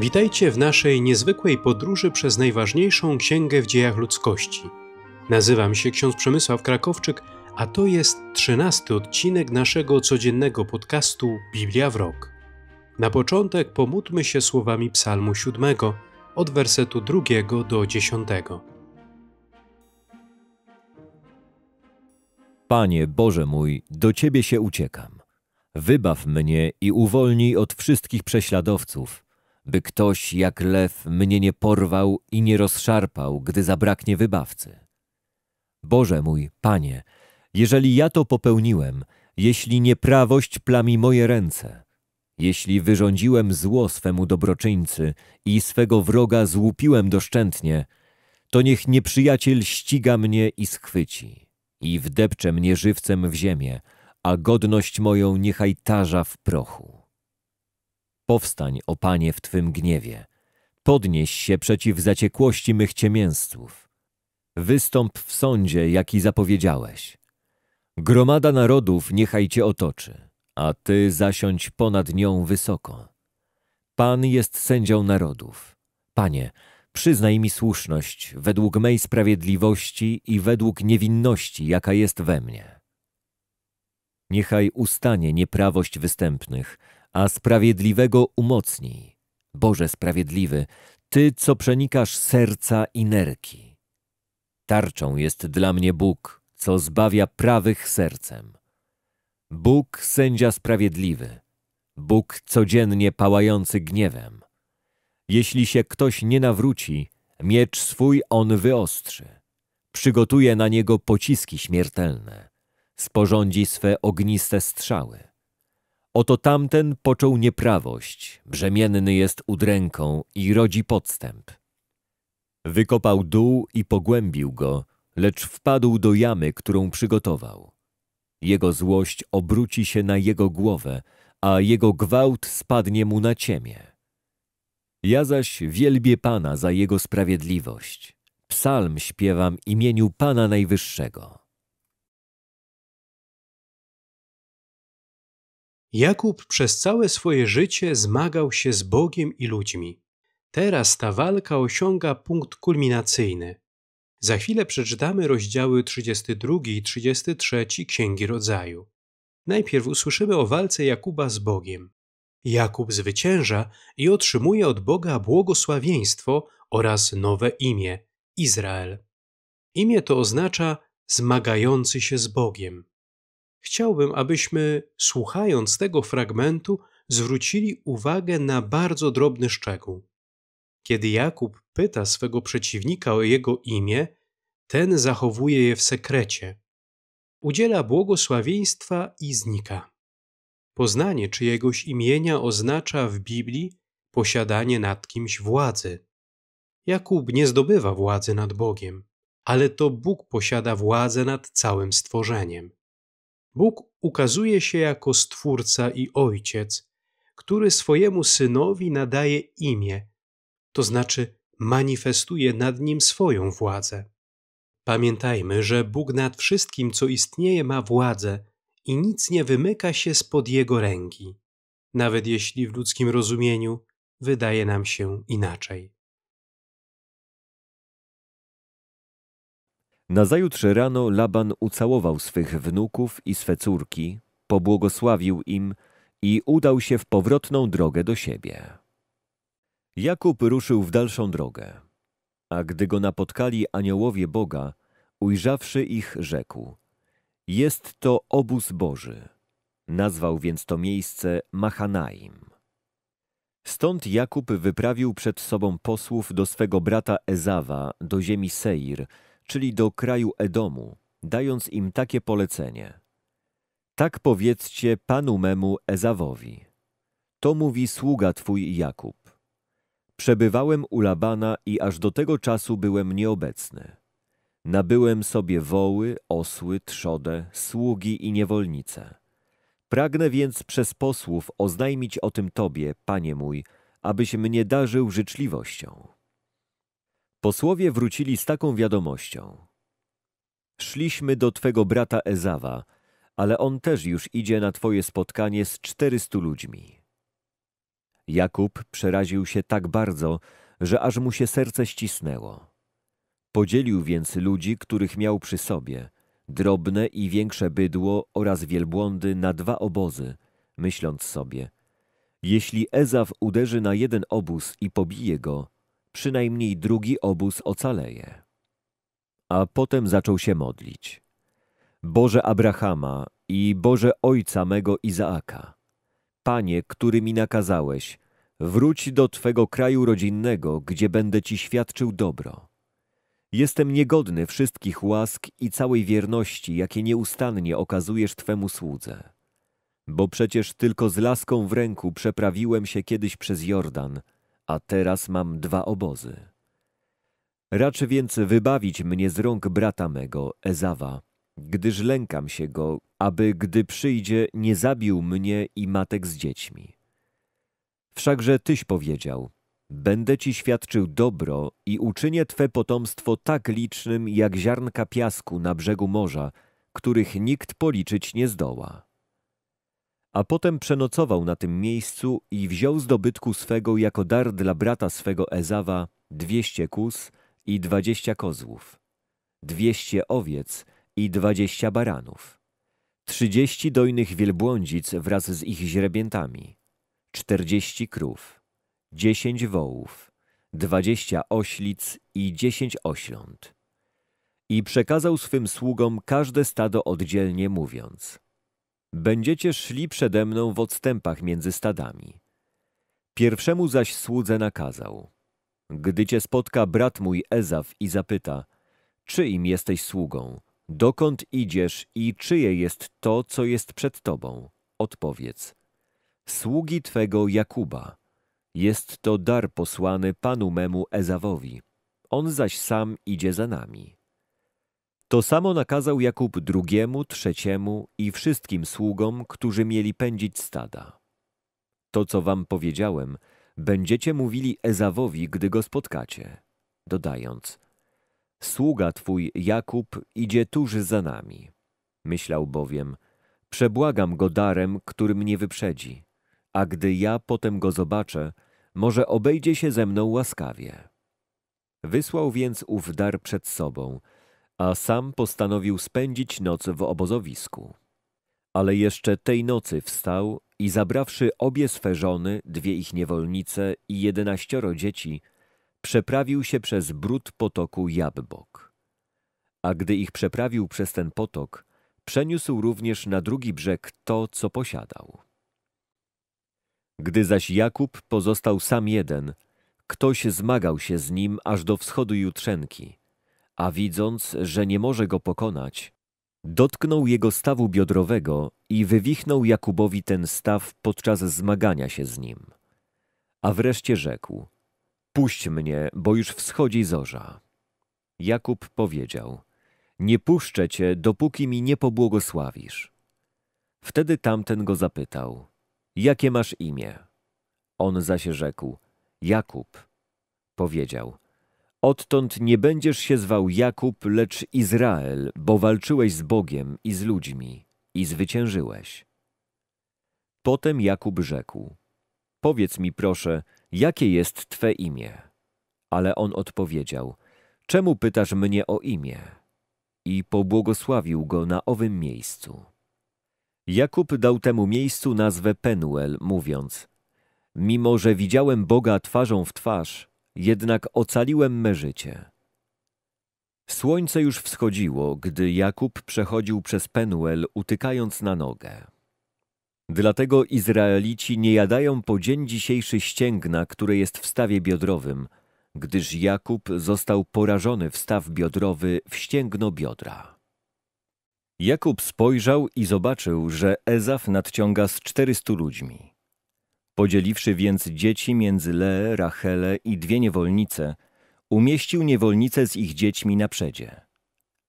Witajcie w naszej niezwykłej podróży przez najważniejszą księgę w dziejach ludzkości. Nazywam się ksiądz Przemysław Krakowczyk, a to jest trzynasty odcinek naszego codziennego podcastu Biblia w rok. Na początek pomódlmy się słowami Psalmu 7 od wersetu drugiego do dziesiątego. Panie Boże mój, do Ciebie się uciekam. Wybaw mnie i uwolnij od wszystkich prześladowców by ktoś jak lew mnie nie porwał i nie rozszarpał, gdy zabraknie wybawcy. Boże mój, Panie, jeżeli ja to popełniłem, jeśli nieprawość plami moje ręce, jeśli wyrządziłem zło swemu dobroczyńcy i swego wroga złupiłem doszczętnie, to niech nieprzyjaciel ściga mnie i schwyci i wdepcze mnie żywcem w ziemię, a godność moją niechaj tarza w prochu. Powstań, o Panie, w Twym gniewie. Podnieś się przeciw zaciekłości mych ciemięzców. Wystąp w sądzie, jaki zapowiedziałeś. Gromada narodów niechaj Cię otoczy, a Ty zasiądź ponad nią wysoko. Pan jest sędzią narodów. Panie, przyznaj mi słuszność według mej sprawiedliwości i według niewinności, jaka jest we mnie. Niechaj ustanie nieprawość występnych, a sprawiedliwego umocnij. Boże sprawiedliwy, Ty, co przenikasz serca i nerki. Tarczą jest dla mnie Bóg, co zbawia prawych sercem. Bóg sędzia sprawiedliwy, Bóg codziennie pałający gniewem. Jeśli się ktoś nie nawróci, miecz swój on wyostrzy. Przygotuje na niego pociski śmiertelne, sporządzi swe ogniste strzały. Oto tamten począł nieprawość, brzemienny jest udręką i rodzi podstęp. Wykopał dół i pogłębił go, lecz wpadł do jamy, którą przygotował. Jego złość obróci się na jego głowę, a jego gwałt spadnie mu na ciemię. Ja zaś wielbię Pana za jego sprawiedliwość. Psalm śpiewam imieniu Pana Najwyższego. Jakub przez całe swoje życie zmagał się z Bogiem i ludźmi. Teraz ta walka osiąga punkt kulminacyjny. Za chwilę przeczytamy rozdziały 32 i 33 Księgi Rodzaju. Najpierw usłyszymy o walce Jakuba z Bogiem. Jakub zwycięża i otrzymuje od Boga błogosławieństwo oraz nowe imię Izrael. Imię to oznacza zmagający się z Bogiem. Chciałbym, abyśmy, słuchając tego fragmentu, zwrócili uwagę na bardzo drobny szczegół. Kiedy Jakub pyta swego przeciwnika o jego imię, ten zachowuje je w sekrecie. Udziela błogosławieństwa i znika. Poznanie czyjegoś imienia oznacza w Biblii posiadanie nad kimś władzy. Jakub nie zdobywa władzy nad Bogiem, ale to Bóg posiada władzę nad całym stworzeniem. Bóg ukazuje się jako Stwórca i Ojciec, który swojemu Synowi nadaje imię, to znaczy manifestuje nad nim swoją władzę. Pamiętajmy, że Bóg nad wszystkim, co istnieje, ma władzę i nic nie wymyka się spod Jego ręki, nawet jeśli w ludzkim rozumieniu wydaje nam się inaczej. Nazajutrz rano Laban ucałował swych wnuków i swe córki, pobłogosławił im i udał się w powrotną drogę do siebie. Jakub ruszył w dalszą drogę, a gdy go napotkali aniołowie Boga, ujrzawszy ich, rzekł – jest to obóz Boży. Nazwał więc to miejsce Machanaim. Stąd Jakub wyprawił przed sobą posłów do swego brata Ezawa, do ziemi Seir – czyli do kraju Edomu, dając im takie polecenie. Tak powiedzcie panu memu Ezawowi. To mówi sługa twój Jakub. Przebywałem u Labana i aż do tego czasu byłem nieobecny. Nabyłem sobie woły, osły, trzodę, sługi i niewolnice. Pragnę więc przez posłów oznajmić o tym Tobie, Panie mój, abyś mnie darzył życzliwością. Posłowie wrócili z taką wiadomością. Szliśmy do twego brata Ezawa, ale on też już idzie na twoje spotkanie z czterystu ludźmi. Jakub przeraził się tak bardzo, że aż mu się serce ścisnęło. Podzielił więc ludzi, których miał przy sobie, drobne i większe bydło oraz wielbłądy na dwa obozy, myśląc sobie, jeśli Ezaw uderzy na jeden obóz i pobije go, przynajmniej drugi obóz ocaleje. A potem zaczął się modlić. Boże Abrahama i Boże Ojca mego Izaaka, Panie, który mi nakazałeś, wróć do Twego kraju rodzinnego, gdzie będę Ci świadczył dobro. Jestem niegodny wszystkich łask i całej wierności, jakie nieustannie okazujesz Twemu słudze. Bo przecież tylko z laską w ręku przeprawiłem się kiedyś przez Jordan – a teraz mam dwa obozy. Raczy więc wybawić mnie z rąk brata mego, Ezawa, gdyż lękam się go, aby gdy przyjdzie nie zabił mnie i matek z dziećmi. Wszakże tyś powiedział, będę ci świadczył dobro i uczynię twe potomstwo tak licznym jak ziarnka piasku na brzegu morza, których nikt policzyć nie zdoła a potem przenocował na tym miejscu i wziął z dobytku swego jako dar dla brata swego Ezawa dwieście kus i dwadzieścia kozłów, dwieście owiec i dwadzieścia baranów, trzydzieści dojnych wielbłądzic wraz z ich źrebiętami, czterdzieści krów, dziesięć wołów, dwadzieścia oślic i dziesięć ośląt. I przekazał swym sługom każde stado oddzielnie mówiąc – Będziecie szli przede mną w odstępach między stadami. Pierwszemu zaś słudze nakazał. Gdy cię spotka brat mój Ezaw i zapyta, czyim jesteś sługą, dokąd idziesz i czyje jest to, co jest przed tobą, odpowiedz. Sługi twego Jakuba. Jest to dar posłany panu memu Ezawowi. On zaś sam idzie za nami. To samo nakazał Jakub drugiemu, trzeciemu i wszystkim sługom, którzy mieli pędzić stada. To, co wam powiedziałem, będziecie mówili Ezawowi, gdy go spotkacie, dodając: Sługa twój Jakub idzie tuż za nami. Myślał bowiem: Przebłagam go darem, który mnie wyprzedzi, a gdy ja potem go zobaczę, może obejdzie się ze mną łaskawie. Wysłał więc ów dar przed sobą a sam postanowił spędzić noc w obozowisku. Ale jeszcze tej nocy wstał i zabrawszy obie swe żony, dwie ich niewolnice i jedenaścioro dzieci, przeprawił się przez brud potoku Jabbok. A gdy ich przeprawił przez ten potok, przeniósł również na drugi brzeg to, co posiadał. Gdy zaś Jakub pozostał sam jeden, ktoś zmagał się z nim aż do wschodu jutrzenki – a widząc, że nie może go pokonać, dotknął jego stawu biodrowego i wywichnął Jakubowi ten staw podczas zmagania się z nim. A wreszcie rzekł: Puść mnie, bo już wschodzi zorza. Jakub powiedział: Nie puszczę cię, dopóki mi nie pobłogosławisz. Wtedy tamten go zapytał: Jakie masz imię? On zaś rzekł: Jakub. Powiedział: Odtąd nie będziesz się zwał Jakub, lecz Izrael, bo walczyłeś z Bogiem i z ludźmi i zwyciężyłeś. Potem Jakub rzekł: Powiedz mi proszę, jakie jest twe imię? Ale on odpowiedział: Czemu pytasz mnie o imię? I pobłogosławił go na owym miejscu. Jakub dał temu miejscu nazwę Penuel, mówiąc: Mimo że widziałem Boga twarzą w twarz, jednak ocaliłem me życie. Słońce już wschodziło, gdy Jakub przechodził przez Penuel, utykając na nogę. Dlatego Izraelici nie jadają po dzień dzisiejszy ścięgna, które jest w stawie biodrowym, gdyż Jakub został porażony w staw biodrowy w ścięgno biodra. Jakub spojrzał i zobaczył, że Ezaf nadciąga z czterystu ludźmi. Podzieliwszy więc dzieci między Leę, Rachele i dwie niewolnice, umieścił niewolnice z ich dziećmi na przedzie.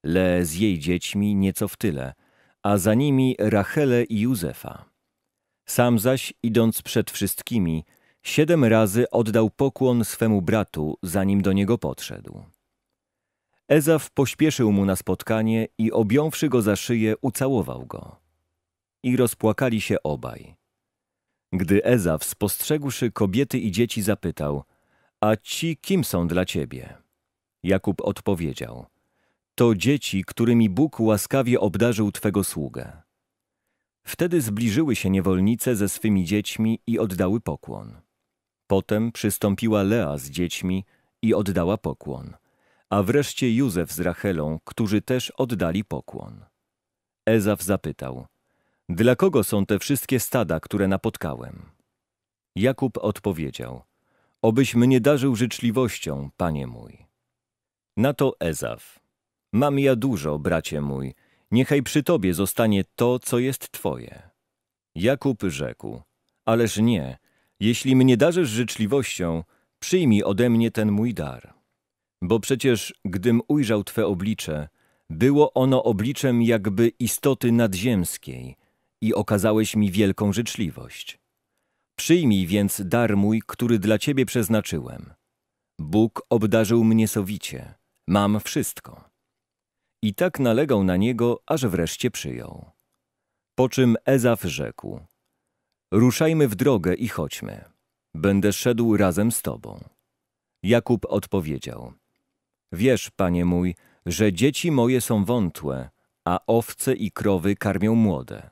Le z jej dziećmi nieco w tyle, a za nimi Rachele i Józefa. Sam zaś, idąc przed wszystkimi, siedem razy oddał pokłon swemu bratu, zanim do niego podszedł. Ezaf pośpieszył mu na spotkanie i objąwszy go za szyję, ucałował go. I rozpłakali się obaj. Gdy Ezaw spostrzegłszy kobiety i dzieci zapytał, a ci kim są dla ciebie? Jakub odpowiedział, to dzieci, którymi Bóg łaskawie obdarzył twego sługę. Wtedy zbliżyły się niewolnice ze swymi dziećmi i oddały pokłon. Potem przystąpiła Lea z dziećmi i oddała pokłon, a wreszcie Józef z Rachelą, którzy też oddali pokłon. Ezaw zapytał – dla kogo są te wszystkie stada, które napotkałem? Jakub odpowiedział: Obyś mnie darzył życzliwością, panie mój. Na to Ezaf: Mam ja dużo, bracie mój, niechaj przy tobie zostanie to, co jest twoje. Jakub rzekł: Ależ nie, jeśli mnie darzysz życzliwością, przyjmij ode mnie ten mój dar. Bo przecież, gdym ujrzał twe oblicze, było ono obliczem jakby istoty nadziemskiej, i okazałeś mi wielką życzliwość. Przyjmij więc dar mój, który dla Ciebie przeznaczyłem. Bóg obdarzył mnie sowicie, mam wszystko. I tak nalegał na niego, aż wreszcie przyjął. Po czym Ezaf rzekł, ruszajmy w drogę i chodźmy. Będę szedł razem z Tobą. Jakub odpowiedział, wiesz, panie mój, że dzieci moje są wątłe, a owce i krowy karmią młode.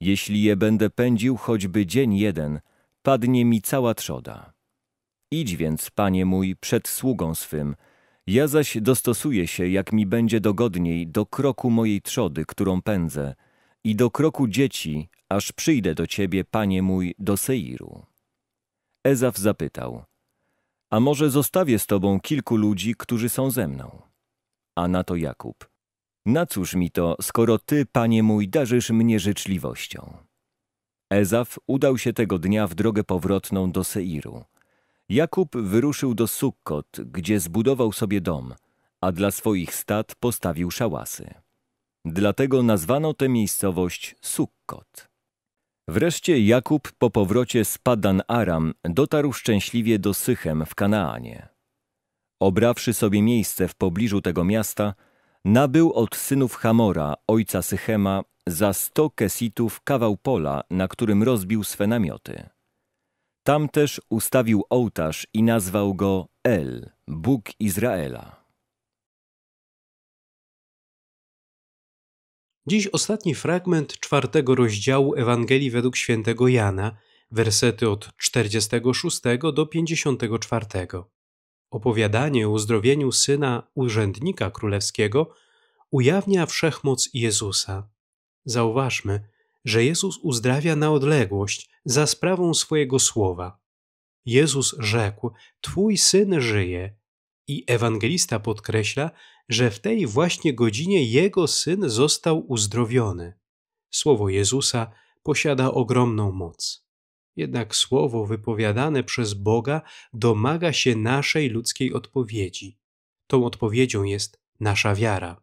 Jeśli je będę pędził choćby dzień jeden, padnie mi cała trzoda. Idź więc, panie mój, przed sługą swym, ja zaś dostosuję się, jak mi będzie dogodniej, do kroku mojej trzody, którą pędzę, i do kroku dzieci, aż przyjdę do ciebie, panie mój, do Seiru. Ezaf zapytał, a może zostawię z tobą kilku ludzi, którzy są ze mną? A na to Jakub – na cóż mi to, skoro Ty, Panie mój, darzysz mnie życzliwością? Ezaf udał się tego dnia w drogę powrotną do Seiru. Jakub wyruszył do Sukkot, gdzie zbudował sobie dom, a dla swoich stad postawił szałasy. Dlatego nazwano tę miejscowość Sukkot. Wreszcie Jakub po powrocie z Padan Aram dotarł szczęśliwie do Sychem w Kanaanie. Obrawszy sobie miejsce w pobliżu tego miasta, Nabył od synów Hamora, ojca Sychema, za sto kesitów kawał pola, na którym rozbił swe namioty. Tam też ustawił ołtarz i nazwał go El, Bóg Izraela. Dziś ostatni fragment czwartego rozdziału Ewangelii według świętego Jana, wersety od 46 do 54. Opowiadanie o uzdrowieniu syna urzędnika królewskiego ujawnia wszechmoc Jezusa. Zauważmy, że Jezus uzdrawia na odległość za sprawą swojego słowa. Jezus rzekł: Twój syn żyje. I ewangelista podkreśla, że w tej właśnie godzinie jego syn został uzdrowiony. Słowo Jezusa posiada ogromną moc. Jednak słowo wypowiadane przez Boga domaga się naszej ludzkiej odpowiedzi. Tą odpowiedzią jest nasza wiara.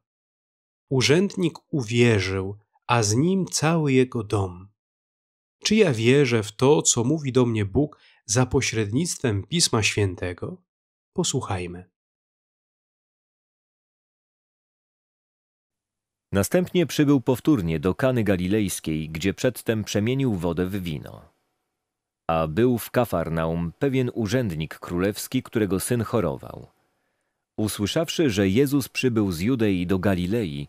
Urzędnik uwierzył, a z nim cały jego dom. Czy ja wierzę w to, co mówi do mnie Bóg za pośrednictwem Pisma Świętego? Posłuchajmy. Następnie przybył powtórnie do Kany Galilejskiej, gdzie przedtem przemienił wodę w wino. A był w Kafarnaum pewien urzędnik królewski, którego syn chorował. Usłyszawszy, że Jezus przybył z Judei do Galilei,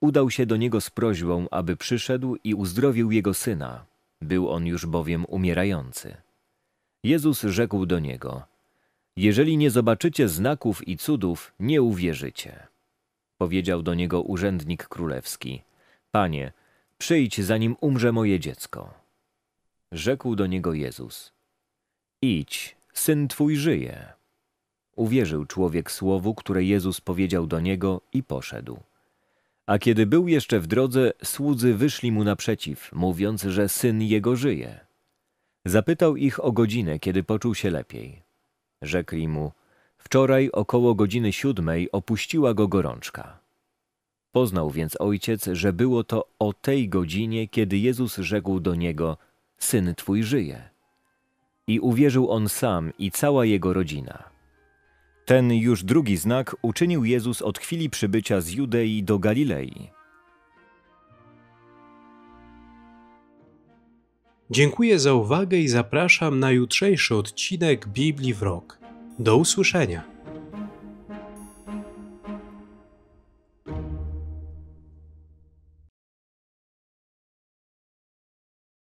udał się do niego z prośbą, aby przyszedł i uzdrowił jego syna. Był on już bowiem umierający. Jezus rzekł do niego: Jeżeli nie zobaczycie znaków i cudów, nie uwierzycie. Powiedział do niego urzędnik królewski: Panie, przyjdź, zanim umrze moje dziecko. Rzekł do niego Jezus: Idź, syn twój żyje. Uwierzył człowiek słowu, które Jezus powiedział do niego i poszedł. A kiedy był jeszcze w drodze, słudzy wyszli mu naprzeciw, mówiąc, że syn jego żyje. Zapytał ich o godzinę, kiedy poczuł się lepiej. Rzekli mu, wczoraj około godziny siódmej opuściła go gorączka. Poznał więc ojciec, że było to o tej godzinie, kiedy Jezus rzekł do niego – syn twój żyje. I uwierzył on sam i cała jego rodzina. Ten już drugi znak uczynił Jezus od chwili przybycia z Judei do Galilei. Dziękuję za uwagę i zapraszam na jutrzejszy odcinek Biblii w Rok. Do usłyszenia.